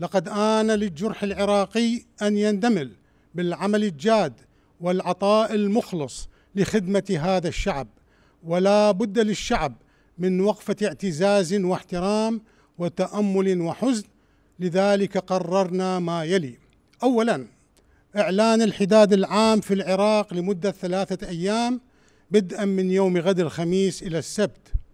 لقد آن للجرح العراقي أن يندمل بالعمل الجاد والعطاء المخلص لخدمة هذا الشعب ولا بد للشعب من وقفة اعتزاز واحترام وتأمل وحزن لذلك قررنا ما يلي أولا إعلان الحداد العام في العراق لمدة ثلاثة أيام بدءا من يوم غد الخميس إلى السبت